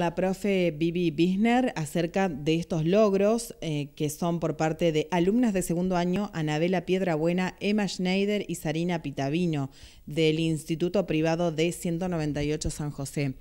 la profe Vivi Bisner acerca de estos logros eh, que son por parte de alumnas de segundo año Anabela Piedrabuena, Emma Schneider y Sarina Pitavino del Instituto Privado de 198 San José.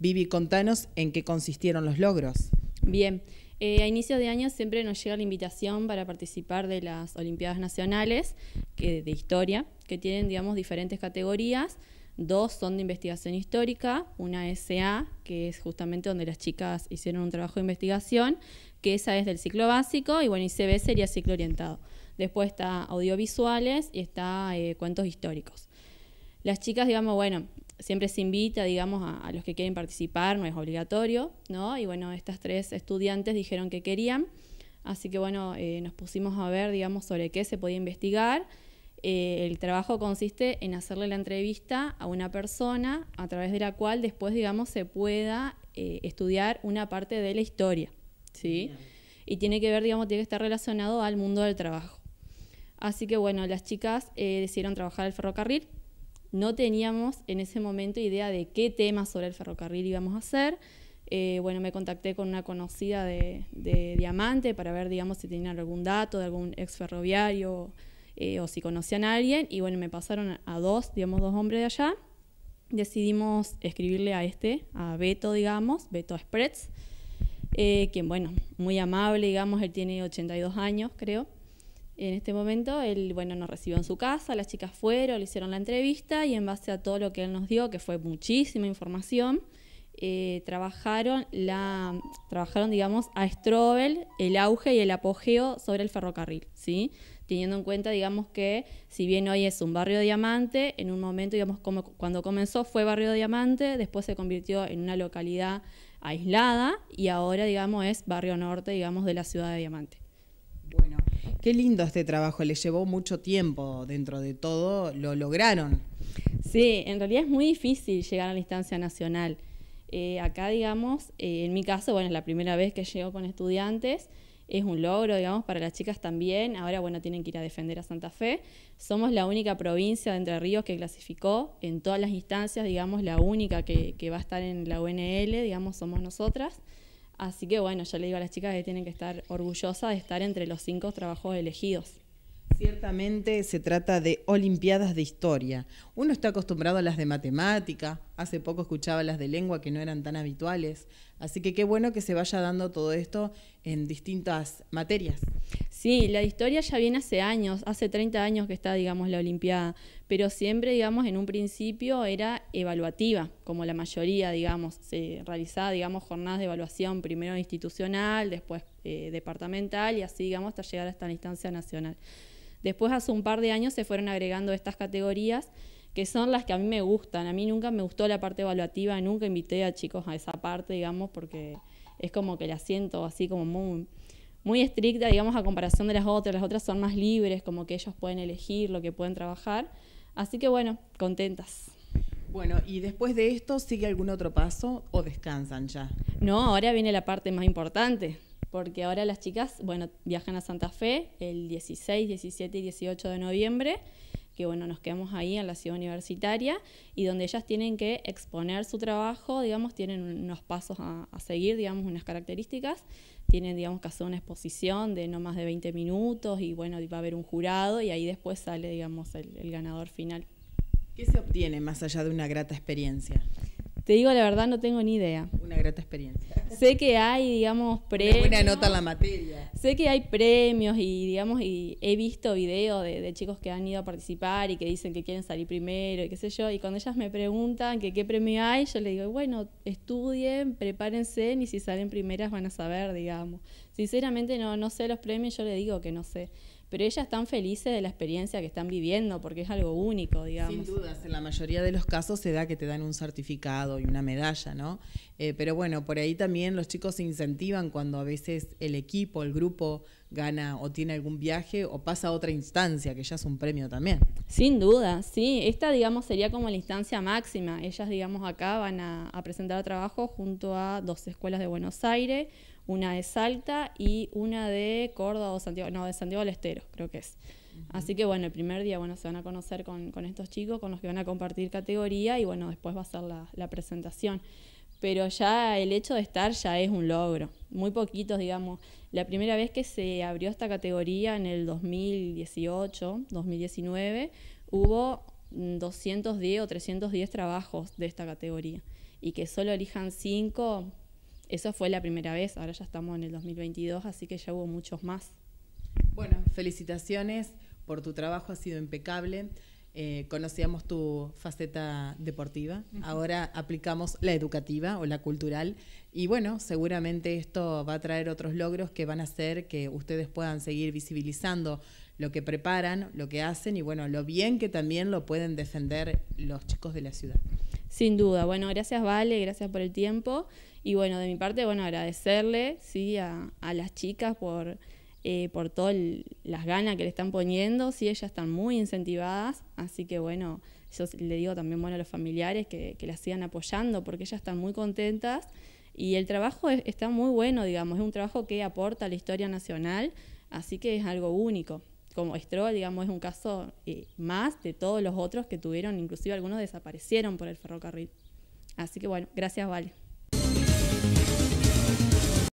Vivi, contanos en qué consistieron los logros. Bien, eh, a inicio de año siempre nos llega la invitación para participar de las Olimpiadas Nacionales de Historia, que tienen, digamos, diferentes categorías. Dos son de investigación histórica, una SA, que es justamente donde las chicas hicieron un trabajo de investigación, que esa es del ciclo básico, y bueno, y sería ciclo orientado. Después está audiovisuales y está eh, cuentos históricos. Las chicas, digamos, bueno, siempre se invita, digamos, a, los que quieren participar, no es obligatorio, ¿no? Y bueno, estas tres estudiantes dijeron que querían, así que bueno, eh, nos pusimos a ver, digamos, sobre qué se podía investigar eh, el trabajo consiste en hacerle la entrevista a una persona a través de la cual después, digamos, se pueda eh, estudiar una parte de la historia, ¿sí? Y tiene que ver, digamos, tiene que estar relacionado al mundo del trabajo. Así que, bueno, las chicas eh, decidieron trabajar el ferrocarril. No teníamos en ese momento idea de qué tema sobre el ferrocarril íbamos a hacer. bueno, me contacté con una conocida de, de Diamante para ver, digamos, si tenían algún dato de algún ex ferroviario eh, o si conocían a alguien. Y bueno, me pasaron a dos, digamos, dos hombres de allá. Decidimos escribirle a este, a Beto, digamos, Beto spreads eh, quien, bueno, muy amable, digamos, él tiene 82 años, creo. En este momento, él, bueno, nos recibió en su casa, las chicas fueron, le hicieron la entrevista y en base a todo lo que él nos dio, que fue muchísima información, eh, trabajaron, la, trabajaron, digamos, a Strobel el auge y el apogeo sobre el ferrocarril, ¿sí? teniendo en cuenta, digamos, que si bien hoy es un barrio diamante, en un momento, digamos, como cuando comenzó fue barrio diamante, después se convirtió en una localidad aislada y ahora, digamos, es barrio norte, digamos, de la ciudad de diamante. Bueno, qué lindo este trabajo, le llevó mucho tiempo dentro de todo, lo lograron. Sí, en realidad es muy difícil llegar a la instancia nacional. Eh, acá, digamos, eh, en mi caso, bueno, es la primera vez que llego con estudiantes es un logro, digamos, para las chicas también. Ahora, bueno, tienen que ir a defender a Santa Fe. Somos la única provincia de Entre Ríos que clasificó en todas las instancias, digamos, la única que, va a estar en la UNL, digamos, somos nosotras. Así que bueno, yo le digo a las chicas que tienen que estar orgullosas de estar entre los cinco trabajos elegidos. Ciertamente se trata de Olimpiadas de Historia. Uno está acostumbrado a las de matemática, hace poco escuchaba las de lengua que no eran tan habituales, así que qué bueno que se vaya dando todo esto en distintas materias. Sí, la historia ya viene hace años, hace 30 años que está, digamos, la Olimpiada, pero siempre, digamos, en un principio era evaluativa, como la mayoría, digamos, se realizaba, digamos, jornadas de evaluación, primero institucional, después eh, departamental y así, digamos, hasta llegar hasta la instancia nacional. Después, hace un par de años, se fueron agregando estas categorías que son las que a mí me gustan. A mí nunca me gustó la parte evaluativa, nunca invité a chicos a esa parte, digamos, porque es como que la siento así como muy, muy estricta, digamos, a comparación de las otras. Las otras son más libres, como que ellos pueden elegir lo que pueden trabajar. Así que bueno, contentas. Bueno, y después de esto, ¿sigue algún otro paso o descansan ya? No, ahora viene la parte más importante, porque ahora las chicas, bueno, viajan a Santa Fe el 16, 17 y 18 de noviembre, que bueno, nos quedamos ahí en la ciudad universitaria y donde ellas tienen que exponer su trabajo, digamos, tienen unos pasos a, seguir, digamos, unas características, tienen, digamos, que hacer una exposición de no más de 20 minutos y bueno, va a haber un jurado y ahí después sale, digamos, el ganador final. ¿Qué se obtiene más allá de una grata experiencia? digo la verdad, no tengo ni idea. Una grata experiencia. Sé que hay, digamos, premios. Una nota en la materia. Sé que hay premios y, digamos, y he visto videos de, chicos que han ido a participar y que dicen que quieren salir primero y qué sé yo. Y cuando ellas me preguntan que qué premio hay, yo les digo, bueno, estudien, prepárense, y si salen primeras van a saber, digamos. Sinceramente no, no sé los premios, yo le digo que no sé pero ellas están felices de la experiencia que están viviendo porque es algo único, digamos. Sin dudas, en la mayoría de los casos se da que te dan un certificado y una medalla, ¿no? Eh, pero bueno, por ahí también los chicos se incentivan cuando a veces el equipo, el grupo gana o tiene algún viaje o pasa a otra instancia, que ya es un premio también. Sin duda, sí. Esta, digamos, sería como la instancia máxima. Ellas, digamos, acá van a, presentar trabajo junto a dos escuelas de Buenos Aires, una de Salta y una de Córdoba o Santiago, no, de Santiago del Estero, creo que es. Así que bueno, el primer día, bueno, se van a conocer con, estos chicos, con los que van a compartir categoría y bueno, después va a ser la presentación pero ya el hecho de estar ya es un logro. Muy poquitos, digamos. La primera vez que se abrió esta categoría en el 2018, 2019, hubo 210 mm, o 310 trabajos de esta categoría. Y que solo elijan 5, eso fue la primera vez. Ahora ya estamos en el 2022, así que ya hubo muchos más. Bueno, felicitaciones por tu trabajo, ha sido impecable. Eh, conocíamos tu faceta deportiva, ahora aplicamos la educativa o la cultural y bueno, seguramente esto va a traer otros logros que van a hacer que ustedes puedan seguir visibilizando lo que preparan, lo que hacen y bueno, lo bien que también lo pueden defender los chicos de la ciudad. Sin duda, bueno, gracias Vale, gracias por el tiempo y bueno, de mi parte, bueno, agradecerle, sí, a las chicas por eh, por todas las ganas que le están poniendo, sí, ellas están muy incentivadas, así que bueno, yo le digo también bueno a los familiares que, las sigan apoyando, porque ellas están muy contentas y el trabajo está muy bueno, digamos, es un trabajo que aporta a la historia nacional, así que es algo único. Como Stroll, digamos, es un caso eh, más de todos los otros que tuvieron, inclusive algunos desaparecieron por el ferrocarril. Así que bueno, gracias, Vale.